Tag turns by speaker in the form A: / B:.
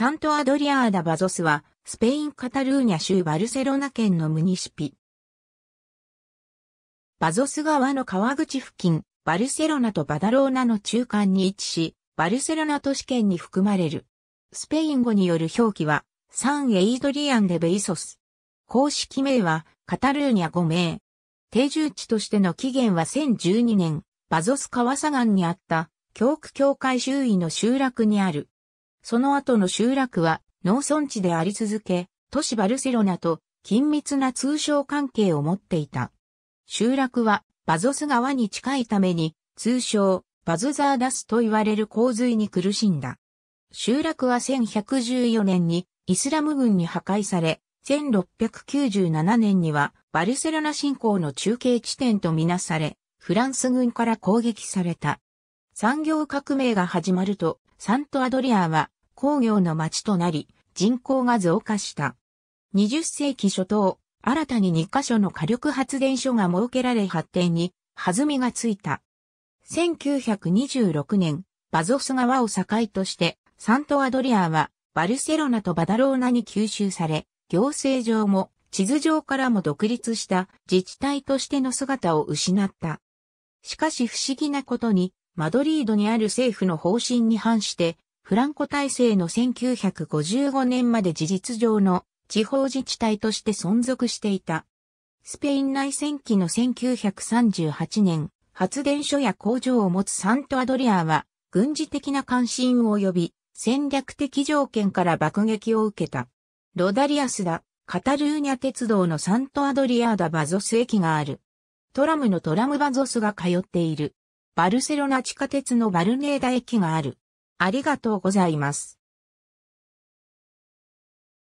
A: サントアドリアーダ・バゾスは、スペイン・カタルーニャ州バルセロナ県のムニシピ。バゾス川の川口付近、バルセロナとバダローナの中間に位置し、バルセロナ都市圏に含まれる。スペイン語による表記は、サン・エイドリアン・デ・ベイソス。公式名は、カタルーニャ5名。定住地としての起源は1012年、バゾス川左岸にあった、教区教会周囲の集落にある。その後の集落は農村地であり続け、都市バルセロナと緊密な通商関係を持っていた。集落はバゾス川に近いために、通称バズザーダスと言われる洪水に苦しんだ。集落は1114年にイスラム軍に破壊され、1697年にはバルセロナ侵攻の中継地点とみなされ、フランス軍から攻撃された。産業革命が始まると、サントアドリアは工業の町となり、人口が増加した。20世紀初頭、新たに2カ所の火力発電所が設けられ発展に弾みがついた。1926年、バゾス川を境として、サントアドリアはバルセロナとバダローナに吸収され、行政上も地図上からも独立した自治体としての姿を失った。しかし不思議なことに、マドリードにある政府の方針に反して、フランコ体制の1955年まで事実上の地方自治体として存続していた。スペイン内戦期の1938年、発電所や工場を持つサントアドリアは、軍事的な関心を及び、戦略的条件から爆撃を受けた。ロダリアスだ、カタルーニャ鉄道のサントアドリアーダ・バゾス駅がある。トラムのトラム・バゾスが通っている。バルセロナ地下鉄のバルネーダ駅がある。ありがとうございます。